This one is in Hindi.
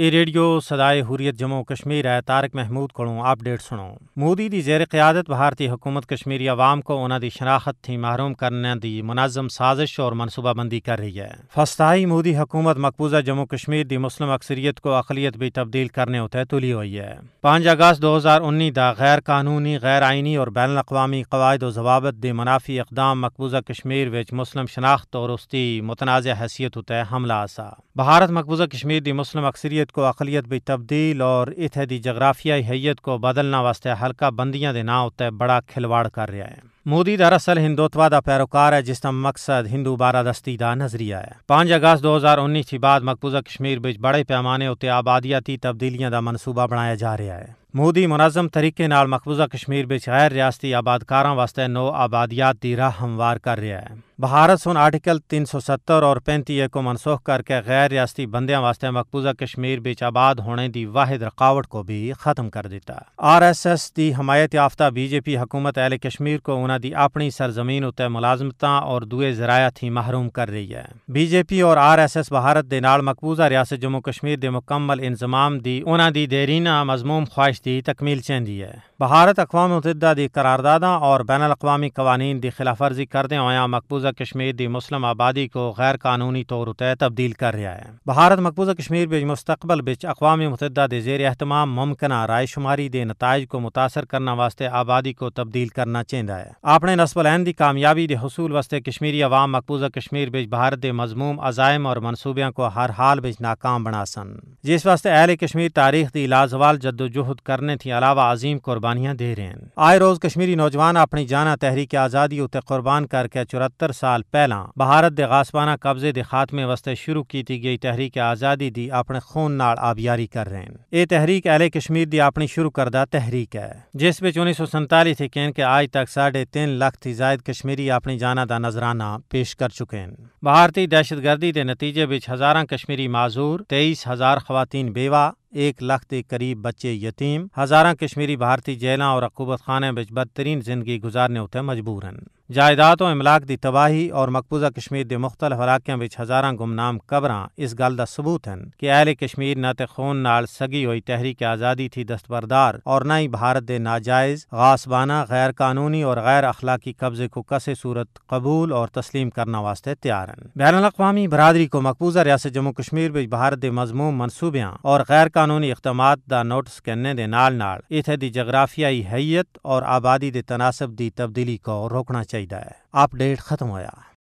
ए रेडियो सदाए हुरियत जम्मू कश्मीर है तारक महमूद को अपडेट सुनो मोदी की जैर क्यादत भारतीय हुकूमत कश्मीरी आवाम को उन्होंने शनाख्त थी महरूम करने की मुनजम साजिश और मनसूबाबंदी कर रही है फस्ताई मोदी हुकूमत मकबूजा जम्मू कश्मीर की मुस्लिम अक्सरीत को अकलीत भी तब्दील करने उतः तुली हुई है पांच अगस्त दो हज़ार उन्नीस का गैर कानूनी गैर आइनी और बैन अवी कवायद जवाबत के मुनाफी इकदाम मकबूजा कश्मीर में मुस्लिम शनाख्त और उसकी मुतनाज़ हैसियत उतः हमला आसा भारत मकबूजा कश्मीर की मुस्लिम अक्सरीत ਅਕਲੀਅਤ ਕੋ ਅਕਲੀਅਤ ਵਿੱਚ ਤਬਦੀਲ ਔਰ ਇਥੇ ਦੀ ਜਗਰਾਫੀਆਈ ਹਈਅਤ ਕੋ ਬਦਲਣਾ ਵਾਸਤੇ ਹਲਕਾ ਬੰਦੀਆਂ ਦੇ ਨਾਂ ਉੱਤੇ ਬੜਾ ਖਿਲਵਾੜ ਕਰ ਰਿਹਾ मोदी दरअसल हिंदुत्वा का पैरोकार है जिसका मकसद हिंदू बारादस्ती का नजरिया है पांच अगस्त दो हज़ार उन्नीस के बाद मकबूजा कश्मीर में बड़े पैमाने उत्ते आबादियाती तब्दीलियां का मनसूबा बनाया जा रहा है मोदी मुनजम तरीके मकबूजा कश्मीर में गैर रियासती आबादकारा वास्ते नौ आबादियात की राह हमवार कर रहा है भारत सुन आर्टिकल 370 और 35 को मनसूख करके गैर रियासती बंद वास्ते मकबूजा कश्मीर बिच आबाद होने की वाहिद रुकावट को भी खत्म कर दिता आर एस एस की हमायत याफ्ता बीजेपी हुकूमत अहल कश्मीर को उन्होंने अपनी सरजमीन उत्ते मुलाजमत और दुए जराया थी महरूम कर रही है बीजेपी और आर एस एस भारत के नाल मकबूजा रियासत जम्मू कश्मीर के मुकम्मल इंजमाम की उन्होंने देरीना मजमूम ख्वाहिश की तकमील चाहती है भारत अकवा मुतहदा की करारदादा और बैन अवी कवानीन की खिलाफ वर्जी करदे होया मकबूजा कश्मीर की मुस्लिम आबादी को गैर कानूनी तौर उते तब्दील कर रहा है भारत मकबूजा कश्मीर बिच मुस्तकबल बिच अकवाम मुतहदा के जेर अहतमाम मुमकिन रायशुमारी के नतज को मुतासर करने वास्ते आबादी को तब्दील करना चाहता है अपने नस्बलैन की कामयाबी के हसूल वास्ते कश्मीरी अवाम मकबूजा कश्मीर बिच भारत के मजमूम अजायम और मनसूबे को हर हाल बिच नाकाम बना सन जिस वास्ते अहल कश्मीर तारीख की लाजवाल जदोजहद करने के अलावा अजीम कुर्बानी ਕੁਰਬਾਨੀਆਂ ਦੇ ਰਹੇ ਹਨ ਆਏ ਰੋਜ਼ ਕਸ਼ਮੀਰੀ ਨੌਜਵਾਨ ਆਪਣੀ ਜਾਨਾਂ ਤਹਿਰੀਕ ਆਜ਼ਾਦੀ ਉਤੇ ਕੁਰਬਾਨ ਕਰਕੇ 74 ਸਾਲ ਪਹਿਲਾਂ ਭਾਰਤ ਦੇ ਗਾਸਬਾਨਾ ਕਬਜ਼ੇ ਦੇ ਖਾਤਮੇ ਵਾਸਤੇ ਸ਼ੁਰੂ ਕੀਤੀ ਗਈ ਤਹਿਰੀਕ ਆਜ਼ਾਦੀ ਦੀ ਆਪਣੇ ਖੂਨ ਨਾਲ ਆਬਿਆਰੀ ਕਰ ਰਹੇ ਹਨ ਇਹ ਤਹਿਰੀਕ ਅਹਲੇ ਕਸ਼ਮੀਰ ਦੀ ਆਪਣੀ ਸ਼ੁਰੂ ਕਰਦਾ ਤਹਿਰੀਕ ਹੈ ਜਿਸ ਵਿੱਚ 1947 से कहन के आज तक साढ़े तीन लख थी जायद कश्मीरी अपनी जाना का नजराना पेश कर चुके हैं भारतीय दहशतगर्दी के नतीजे बिच हजारा कश्मीरी माजूर तेईस हजार खवतन बेवा एक लाख के करीब बच्चे यतीम हज़ारा कश्मीरी भारतीय जेलों और अकूबत खाने बदतरीन जिंदगी गुजारने उते मजबूर हैं ਜਾਇਦਾਦ ਤੋਂ ਇਮਲਾਕ ਦੀ ਤਬਾਹੀ ਔਰ ਮਕਬੂਜ਼ਾ ਕਸ਼ਮੀਰ ਦੇ ਮੁxtਲ ਹਰਾਕਿਆਂ ਵਿੱਚ ਹਜ਼ਾਰਾਂ ਗੁੰਮਨਾਮ ਕਬਰਾਂ ਇਸ ਗੱਲ ਦਾ ਸਬੂਤ ਹਨ ਕਿ ਅਹਲੇ ਕਸ਼ਮੀਰ ਨਾ ਤੇ ਖੂਨ ਨਾਲ ਸਗੀ ਹੋਈ ਤਹਿਰੀਕ ਆਜ਼ਾਦੀ ਥੀ ਦਸਤਬਰਦਾਰ ਔਰ ਨਾ ਹੀ ਭਾਰਤ ਦੇ ਨਾਜਾਇਜ਼ ਗਾਸਬਾਨਾ ਗੈਰ ਕਾਨੂੰਨੀ ਔਰ ਗੈਰ اخلاقی ਕਬਜ਼ੇ ਕੋ ਕਸੇ ਸੂਰਤ ਕਬੂਲ ਔਰ ਤਸਲੀਮ ਕਰਨ ਵਾਸਤੇ ਤਿਆਰ ਹਨ ਬੈਨ ਅਕਵਾਮੀ ਬਰਾਦਰੀ ਕੋ ਮਕਬੂਜ਼ਾ ਰਿਆਸਤ ਜੰਮੂ ਕਸ਼ਮੀਰ ਵਿੱਚ ਭਾਰਤ ਦੇ ਮਜ਼ਮੂਮ ਮਨਸੂਬਿਆਂ ਔਰ ਗੈਰ ਕਾਨੂੰਨੀ ਇਕਦਮਾਤ ਦਾ ਨੋਟਿਸ ਕਰਨੇ ਦੇ ਨਾਲ ਨਾਲ ਇਥੇ ਦੀ ਜਗਰਾਫੀਆਈ ਹਈਅਤ ਔਰ ਆਬਾਦੀ ਦੇ ਤਨਾਸਬ ਦੀ ਤਬਦੀਲੀ ਕੋ ਰੋਕਣਾ ਚਾਹੀਦਾ रही है आप खत्म होया